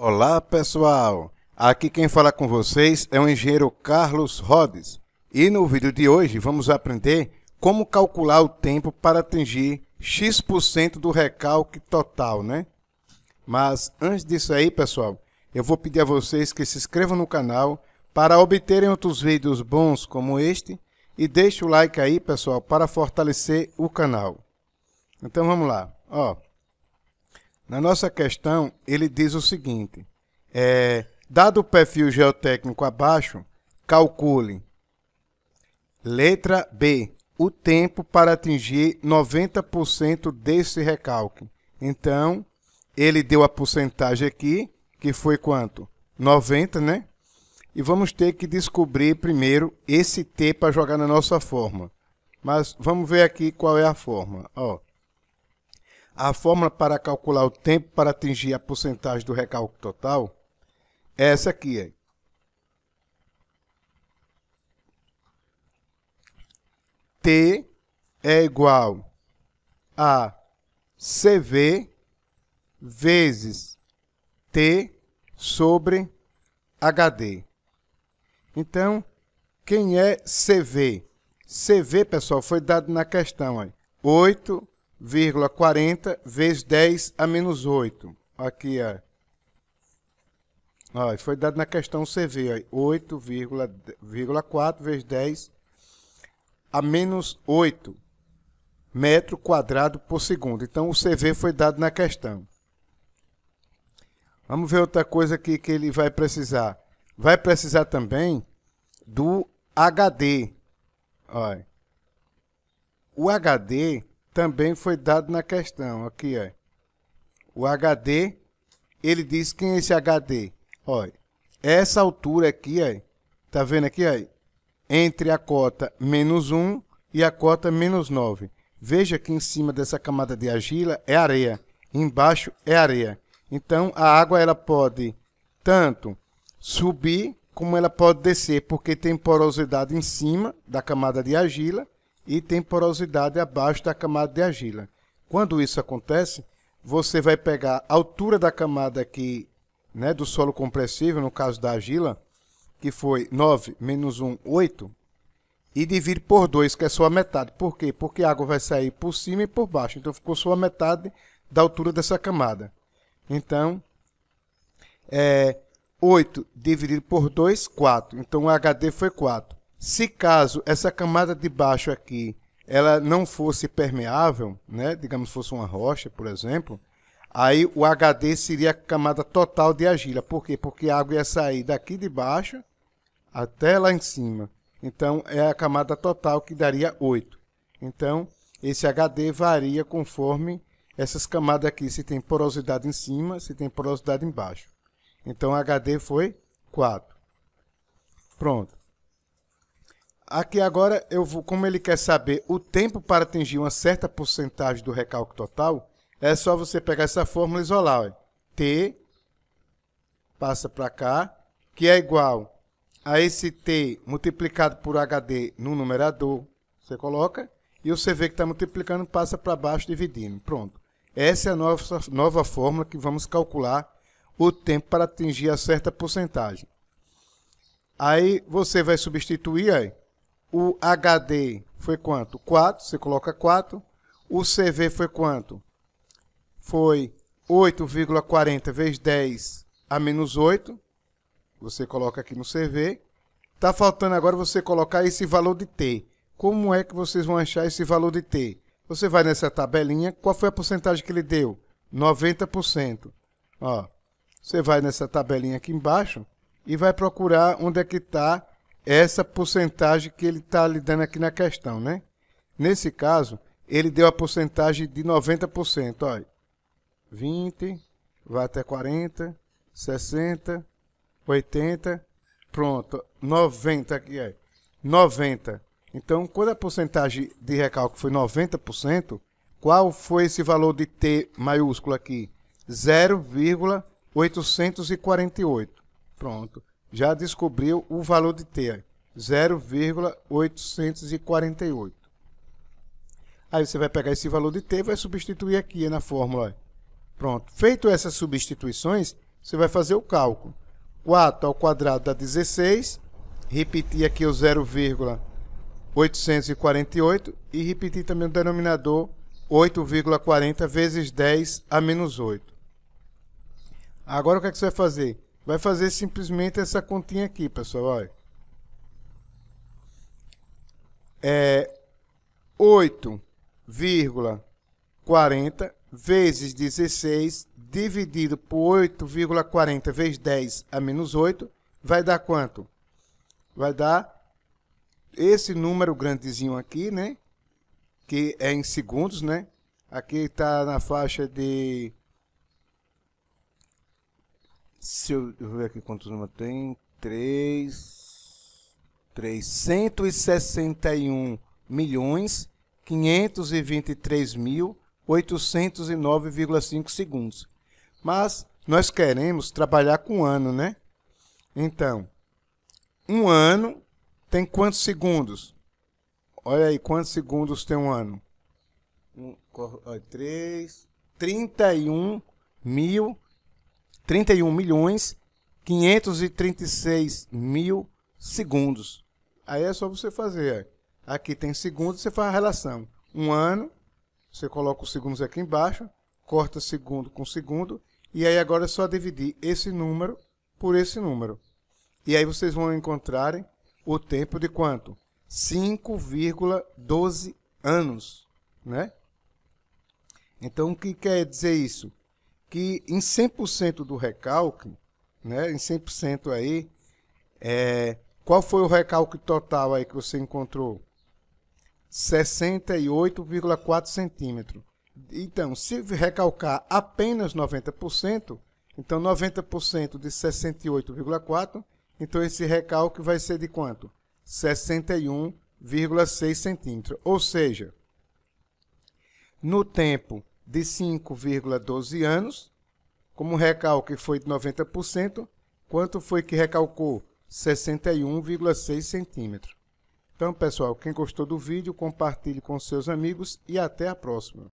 Olá pessoal, aqui quem fala com vocês é o engenheiro Carlos Rhodes e no vídeo de hoje vamos aprender como calcular o tempo para atingir X% do recalque total, né? Mas antes disso aí pessoal, eu vou pedir a vocês que se inscrevam no canal para obterem outros vídeos bons como este e deixe o like aí pessoal para fortalecer o canal. Então vamos lá, ó. Na nossa questão, ele diz o seguinte: é, dado o perfil geotécnico abaixo, calcule. Letra B. O tempo para atingir 90% desse recalque. Então, ele deu a porcentagem aqui, que foi quanto? 90, né? E vamos ter que descobrir primeiro esse T para jogar na nossa forma. Mas vamos ver aqui qual é a forma. Ó, a fórmula para calcular o tempo para atingir a porcentagem do recalque total é essa aqui. Aí. T é igual a CV vezes T sobre HD. Então, quem é CV? CV, pessoal, foi dado na questão aí. 8 0,40 vezes 10 a menos 8. Aqui, ó. ó foi dado na questão CV, 8,4 vezes 10 a menos 8 metro quadrado por segundo. Então, o CV foi dado na questão. Vamos ver outra coisa aqui que ele vai precisar. Vai precisar também do HD. Olha. O HD também foi dado na questão. Aqui, ó. O HD, ele diz quem é esse HD? Olha, essa altura aqui, aí tá vendo aqui, aí entre a cota menos 1 e a cota menos 9. Veja que em cima dessa camada de argila é areia, embaixo é areia. Então, a água ela pode tanto subir como ela pode descer, porque tem porosidade em cima da camada de argila e tem porosidade abaixo da camada de argila. Quando isso acontece, você vai pegar a altura da camada aqui, né, do solo compressível, no caso da argila, que foi 9 menos 1, 8, e divide por 2, que é só a metade. Por quê? Porque a água vai sair por cima e por baixo. Então, ficou só a metade da altura dessa camada. Então, é, 8 dividido por 2, 4. Então, o HD foi 4. Se caso essa camada de baixo aqui ela não fosse permeável, né, digamos fosse uma rocha, por exemplo, aí o HD seria a camada total de argila. Por quê? Porque a água ia sair daqui de baixo até lá em cima. Então, é a camada total que daria 8. Então, esse HD varia conforme essas camadas aqui, se tem porosidade em cima, se tem porosidade embaixo. Então, HD foi 4. Pronto. Aqui agora eu vou, como ele quer saber o tempo para atingir uma certa porcentagem do recalque total, é só você pegar essa fórmula e isolar, olha. T passa para cá, que é igual a esse T multiplicado por HD no numerador, você coloca, e o CV que está multiplicando passa para baixo dividindo. Pronto. Essa é a nossa nova fórmula que vamos calcular o tempo para atingir a certa porcentagem. Aí você vai substituir aí, o HD foi quanto? 4, você coloca 4. O CV foi quanto? Foi 8,40 vezes 10 a menos 8. Você coloca aqui no CV. Está faltando agora você colocar esse valor de T. Como é que vocês vão achar esse valor de T? Você vai nessa tabelinha. Qual foi a porcentagem que ele deu? 90%. Ó, você vai nessa tabelinha aqui embaixo e vai procurar onde é que está essa porcentagem que ele está lhe dando aqui na questão, né? Nesse caso, ele deu a porcentagem de 90%. Olha, 20, vai até 40, 60, 80, pronto, 90 aqui é. 90. Então, quando a porcentagem de recalque foi 90%, qual foi esse valor de T maiúsculo aqui? 0,848. Pronto já descobriu o valor de T, 0,848. Aí você vai pegar esse valor de T e vai substituir aqui na fórmula. Pronto. Feito essas substituições, você vai fazer o cálculo. 4 ao quadrado dá 16, repetir aqui o 0,848 e repetir também o denominador 8,40 vezes 10 a menos 8. Agora o que, é que você vai fazer? Vai fazer simplesmente essa continha aqui, pessoal, olha. É 8,40 vezes 16 dividido por 8,40 vezes 10 a menos 8 vai dar quanto? Vai dar esse número grandezinho aqui, né? Que é em segundos, né? Aqui está na faixa de se eu, eu ver aqui quantos números tem. 3. 3. milhões 523 mil segundos. Mas nós queremos trabalhar com um ano, né? Então, um ano tem quantos segundos? Olha aí, quantos segundos tem um ano? Um, três, 31 mil 31 milhões 536 mil segundos. Aí é só você fazer. É. Aqui tem segundos, você faz a relação. Um ano, você coloca os segundos aqui embaixo, corta segundo com segundo, e aí agora é só dividir esse número por esse número. E aí vocês vão encontrarem o tempo de quanto? 5,12 anos, né? Então, o que quer dizer isso? que em 100% do recalque, né, em 100% aí, é, qual foi o recalque total aí que você encontrou? 68,4 centímetros. Então, se recalcar apenas 90%, então 90% de 68,4, então esse recalque vai ser de quanto? 61,6 centímetros. Ou seja, no tempo de 5,12 anos, como o recalque foi de 90%, quanto foi que recalcou? 61,6 centímetros. Então, pessoal, quem gostou do vídeo, compartilhe com seus amigos e até a próxima.